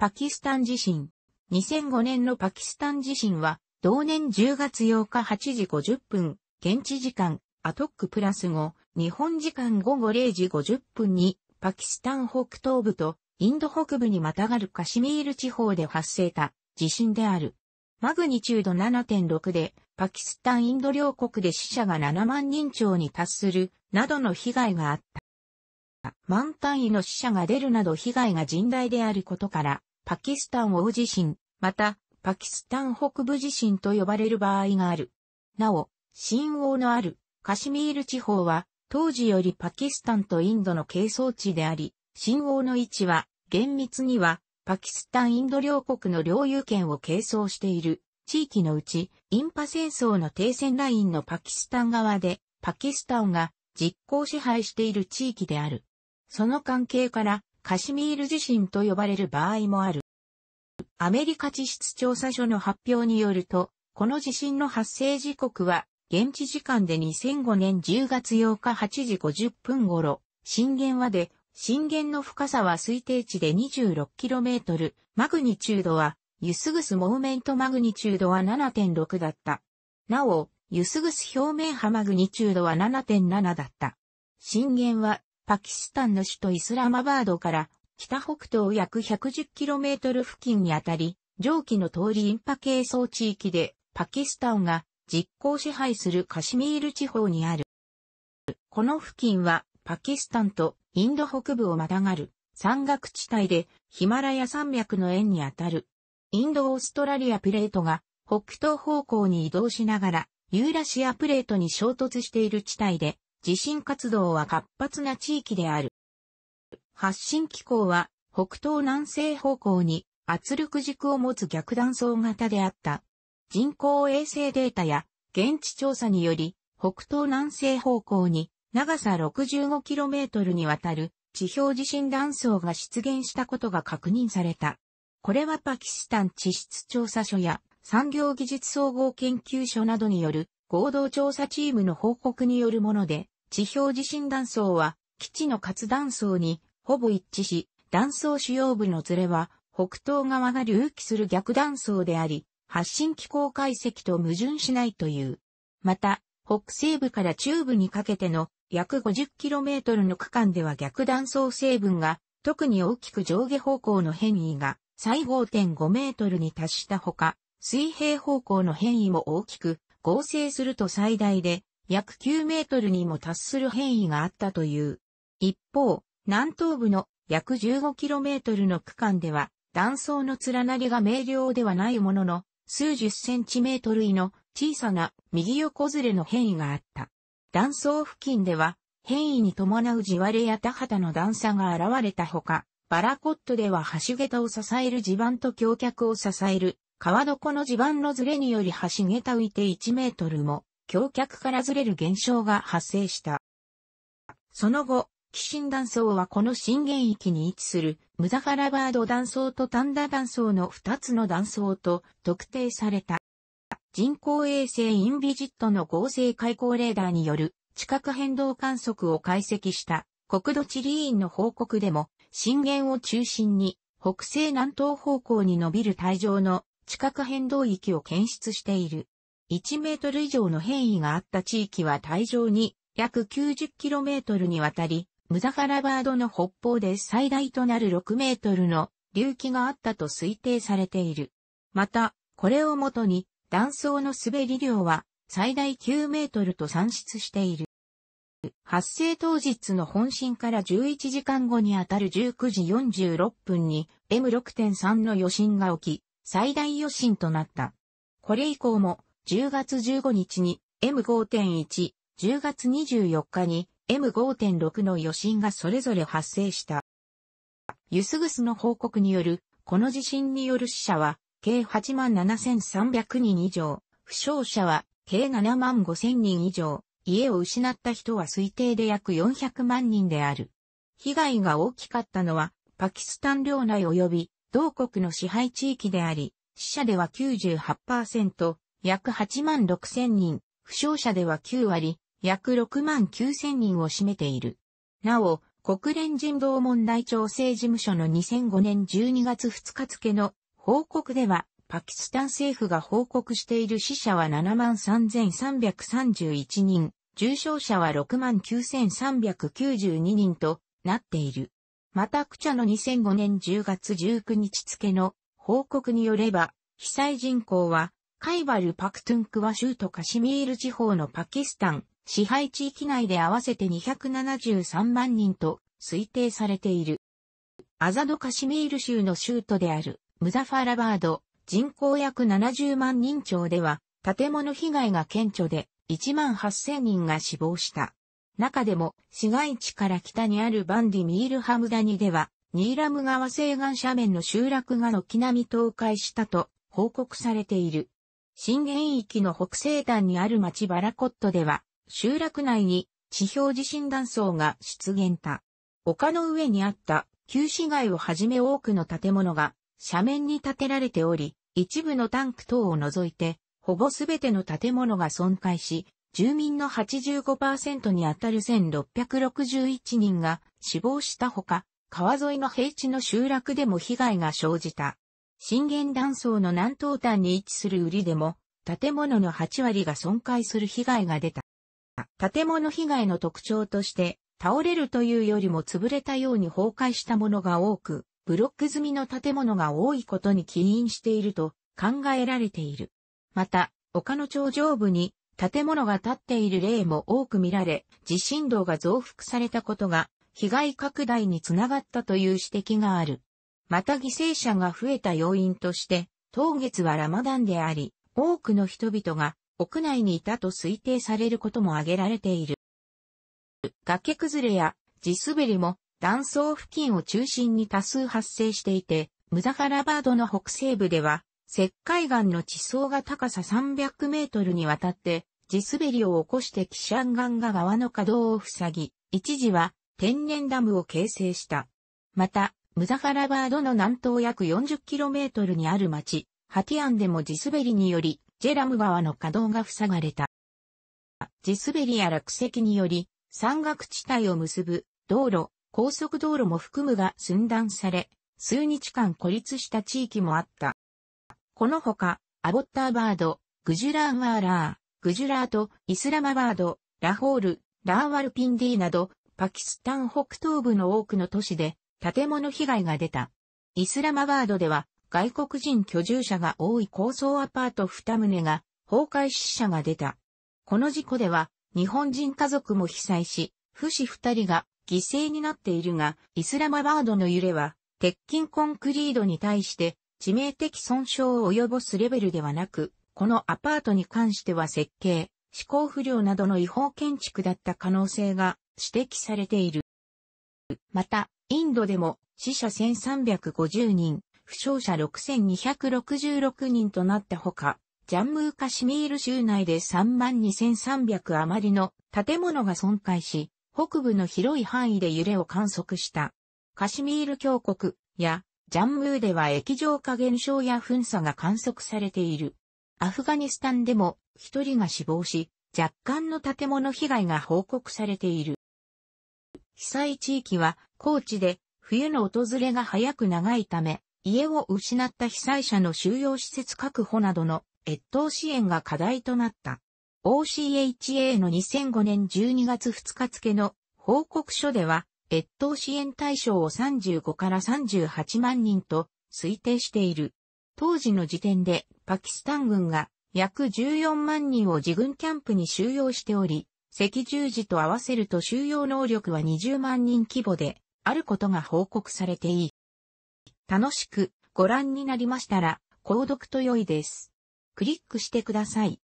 パキスタン地震。2005年のパキスタン地震は、同年10月8日8時50分、現地時間、アトックプラス5、日本時間午後0時50分に、パキスタン北東部とインド北部にまたがるカシミール地方で発生た地震である。マグニチュード7.6で、パキスタンインド両国で死者が7万人超に達する、などの被害があった。万単位の死者が出るなど被害が甚大であることから、パキスタン大地震、また、パキスタン北部地震と呼ばれる場合がある。なお、震王のあるカシミール地方は、当時よりパキスタンとインドの係争地であり、震王の位置は、厳密には、パキスタンインド両国の領有権を係争している地域のうち、インパ戦争の停戦ラインのパキスタン側で、パキスタンが実効支配している地域である。その関係から、カシミール地震と呼ばれる場合もある。アメリカ地質調査所の発表によると、この地震の発生時刻は、現地時間で2005年10月8日8時50分頃、震源はで、震源の深さは推定値で 26km、マグニチュードは、ユスグスモーメントマグニチュードは7.6だった。なお、ユスグス表面波マグニチュードは7.7だった。震源はパキスタンの首都イスラマバードから北北東約 110km 付近にあたり、上記の通りインパ係争地域でパキスタンが実効支配するカシミール地方にある。この付近はパキスタンとインド北部をまたがる山岳地帯でヒマラヤ山脈の縁にあたる。インドオーストラリアプレートが北東方向に移動しながらユーラシアプレートに衝突している地帯で地震活動は活発な地域である。発震機構は北東南西方向に圧力軸を持つ逆断層型であった。人工衛星データや現地調査により北東南西方向に長さ 65km にわたる地表地震断層が出現したことが確認された。これはパキスタン地質調査所や産業技術総合研究所などによる合同調査チームの報告によるもので、地表地震断層は基地の活断層にほぼ一致し、断層主要部のズレは北東側が隆起する逆断層であり、発信機構解析と矛盾しないという。また、北西部から中部にかけての約 50km の区間では逆断層成分が特に大きく上下方向の変異が最5.5メートルに達したほか、水平方向の変異も大きく合成すると最大で約9メートルにも達する変異があったという。一方、南東部の約1 5トルの区間では、断層の連なりが明瞭ではないものの、数十センチメートル位の小さな右横ずれの変異があった。断層付近では、変異に伴う地割れや田畑の段差が現れたほか、バラコットでは橋桁を支える地盤と橋脚を支える川床の地盤のずれにより橋桁浮いて1メートルも、橋脚からずれる現象が発生した。その後、紀新断層はこの震源域に位置する、ムザハラバード断層とタンダ断層の2つの断層と特定された。人工衛星インビジットの合成開口レーダーによる地殻変動観測を解析した国土地理院の報告でも震源を中心に北西南東方向に伸びる帯状の地殻変動域を検出している。1メートル以上の変異があった地域は体上に約9 0トルにわたり、ムザハラバードの北方で最大となる6メートルの隆起があったと推定されている。また、これをもとに断層の滑り量は最大9メートルと算出している。発生当日の本震から11時間後にあたる19時46分に M6.3 の余震が起き、最大余震となった。これ以降も10月15日に M5.1、10月24日に M5.6 の余震がそれぞれ発生した。ユスグスの報告による、この地震による死者は、計87,300人以上、負傷者は、計7万5,000人以上、家を失った人は推定で約400万人である。被害が大きかったのは、パキスタン領内及び同国の支配地域であり、死者では98%、約8万6千人、負傷者では9割、約6万9千人を占めている。なお、国連人道問題調整事務所の2005年12月2日付の報告では、パキスタン政府が報告している死者は73,331人、重症者は69,392人となっている。また、クチャの2005年10月19日付の報告によれば、被災人口は、カイバル・パクトゥンクワ州とカシミール地方のパキスタン支配地域内で合わせて273万人と推定されている。アザド・カシミール州の州都であるムザファラバード人口約70万人超では建物被害が顕著で1万8000人が死亡した。中でも、市街地から北にあるバンディミールハムダニでは、ニーラム川西岸斜面の集落が軒並み倒壊したと報告されている。震源域の北西端にある町バラコットでは、集落内に地表地震断層が出現た。丘の上にあった旧市街をはじめ多くの建物が斜面に建てられており、一部のタンク等を除いて、ほぼすべての建物が損壊し、住民の85%にあたる1661人が死亡したほか、川沿いの平地の集落でも被害が生じた。震源断層の南東端に位置する売りでも、建物の8割が損壊する被害が出た。建物被害の特徴として、倒れるというよりも潰れたように崩壊したものが多く、ブロック済みの建物が多いことに起因していると考えられている。また、丘の頂上部に建物が建っている例も多く見られ、地震動が増幅されたことが、被害拡大につながったという指摘がある。また犠牲者が増えた要因として、当月はラマダンであり、多くの人々が屋内にいたと推定されることも挙げられている。崖崩れや地滑りも断層付近を中心に多数発生していて、ムザフラバードの北西部では石灰岩の地層が高さ300メートルにわたって、地滑りを起こしてキシャンガンが川の稼働を塞ぎ、一時は天然ダムを形成した。また、ムザファラバードの南東約4 0トルにある町、ハティアンでも地滑りにより、ジェラム川の稼働が塞がれた。地滑りや落石により、山岳地帯を結ぶ道路、高速道路も含むが寸断され、数日間孤立した地域もあった。このほか、アボッターバード、グジュラーンワーラー、グジュラート、イスラマバード、ラホール、ラーワルピンディなど、パキスタン北東部の多くの都市で建物被害が出た。イスラマバードでは外国人居住者が多い高層アパート2棟が崩壊死者が出た。この事故では日本人家族も被災し、不死2人が犠牲になっているが、イスラマバードの揺れは鉄筋コンクリートに対して致命的損傷を及ぼすレベルではなく、このアパートに関しては設計、施工不良などの違法建築だった可能性が指摘されている。また、インドでも死者1350人、負傷者6266人となったほか、ジャンムーカシミール州内で32300余りの建物が損壊し、北部の広い範囲で揺れを観測した。カシミール峡谷やジャンムーでは液状化現象や噴砂が観測されている。アフガニスタンでも一人が死亡し、若干の建物被害が報告されている。被災地域は高地で冬の訪れが早く長いため、家を失った被災者の収容施設確保などの越冬支援が課題となった。OCHA の2005年12月2日付の報告書では、越冬支援対象を35から38万人と推定している。当時の時点でパキスタン軍が約14万人を自軍キャンプに収容しており、赤十字と合わせると収容能力は20万人規模であることが報告されていい。楽しくご覧になりましたら、購読と良いです。クリックしてください。